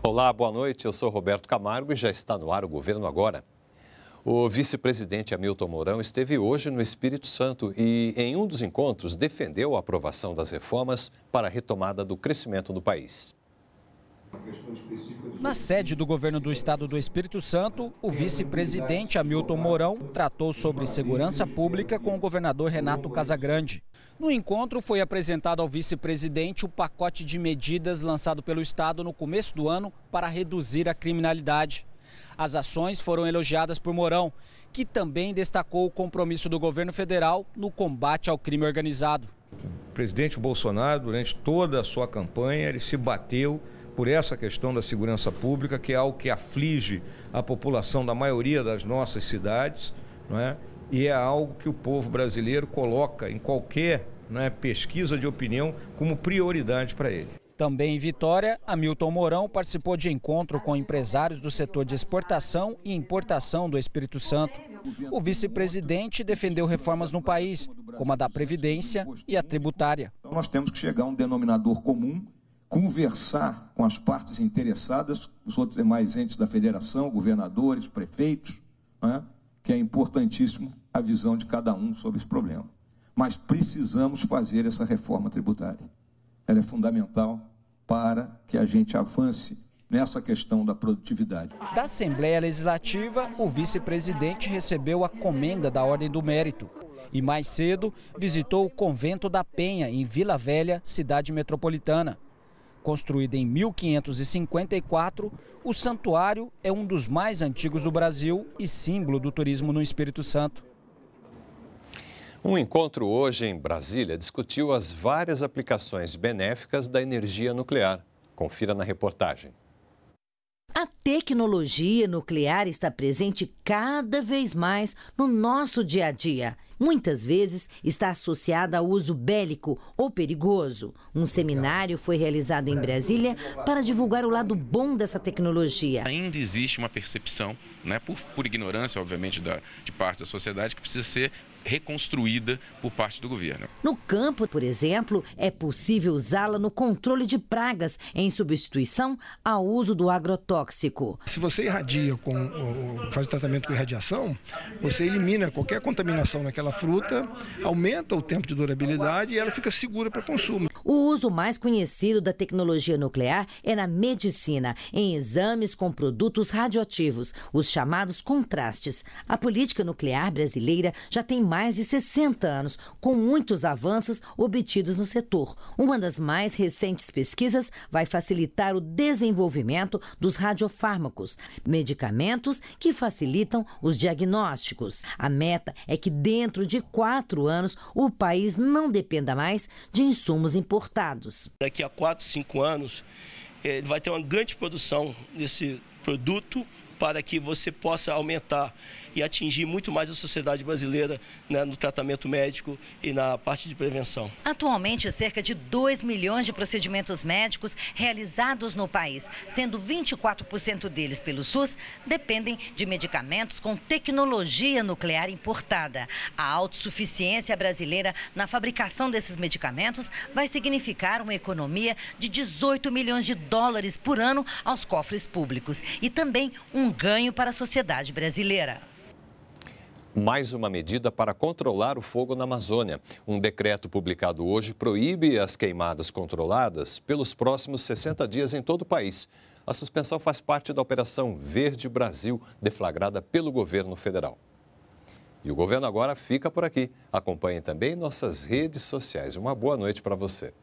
Olá, boa noite. Eu sou Roberto Camargo e já está no ar o Governo Agora. O vice-presidente Hamilton Mourão esteve hoje no Espírito Santo e, em um dos encontros, defendeu a aprovação das reformas para a retomada do crescimento do país. Na sede do governo do estado do Espírito Santo, o vice-presidente Hamilton Mourão tratou sobre segurança pública com o governador Renato Casagrande. No encontro, foi apresentado ao vice-presidente o pacote de medidas lançado pelo Estado no começo do ano para reduzir a criminalidade. As ações foram elogiadas por Mourão, que também destacou o compromisso do governo federal no combate ao crime organizado. O presidente Bolsonaro, durante toda a sua campanha, ele se bateu por essa questão da segurança pública, que é algo que aflige a população da maioria das nossas cidades, não é? e é algo que o povo brasileiro coloca em qualquer né, pesquisa de opinião como prioridade para ele. Também em Vitória, Hamilton Mourão participou de encontro com empresários do setor de exportação e importação do Espírito Santo. O vice-presidente defendeu reformas no país, como a da Previdência e a tributária. Nós temos que chegar a um denominador comum, conversar com as partes interessadas, os outros demais entes da federação, governadores, prefeitos, né? que é importantíssimo a visão de cada um sobre esse problema. Mas precisamos fazer essa reforma tributária. Ela é fundamental para que a gente avance nessa questão da produtividade. Da Assembleia Legislativa, o vice-presidente recebeu a comenda da Ordem do Mérito e mais cedo visitou o Convento da Penha, em Vila Velha, cidade metropolitana. Construído em 1554, o santuário é um dos mais antigos do Brasil e símbolo do turismo no Espírito Santo. Um encontro hoje em Brasília discutiu as várias aplicações benéficas da energia nuclear. Confira na reportagem. A tecnologia nuclear está presente cada vez mais no nosso dia a dia. Muitas vezes está associada ao uso bélico ou perigoso. Um seminário foi realizado em Brasília para divulgar o lado bom dessa tecnologia. Ainda existe uma percepção, né, por, por ignorância, obviamente, da, de parte da sociedade, que precisa ser reconstruída por parte do governo. No campo, por exemplo, é possível usá-la no controle de pragas, em substituição ao uso do agrotóxico. Se você irradia com faz o tratamento com irradiação, você elimina qualquer contaminação naquela fruta, aumenta o tempo de durabilidade e ela fica segura para consumo. O uso mais conhecido da tecnologia nuclear é na medicina, em exames com produtos radioativos, os chamados contrastes. A política nuclear brasileira já tem mais de 60 anos, com muitos avanços obtidos no setor. Uma das mais recentes pesquisas vai facilitar o desenvolvimento dos radiofármacos, medicamentos que facilitam os diagnósticos. A meta é que dentro de quatro anos o país não dependa mais de insumos importados Daqui a 4, 5 anos, eh, ele vai ter uma grande produção desse produto para que você possa aumentar e atingir muito mais a sociedade brasileira né, no tratamento médico e na parte de prevenção. Atualmente, cerca de 2 milhões de procedimentos médicos realizados no país, sendo 24% deles pelo SUS, dependem de medicamentos com tecnologia nuclear importada. A autossuficiência brasileira na fabricação desses medicamentos vai significar uma economia de 18 milhões de dólares por ano aos cofres públicos e também um um ganho para a sociedade brasileira. Mais uma medida para controlar o fogo na Amazônia. Um decreto publicado hoje proíbe as queimadas controladas pelos próximos 60 dias em todo o país. A suspensão faz parte da Operação Verde Brasil, deflagrada pelo governo federal. E o governo agora fica por aqui. Acompanhe também nossas redes sociais. Uma boa noite para você.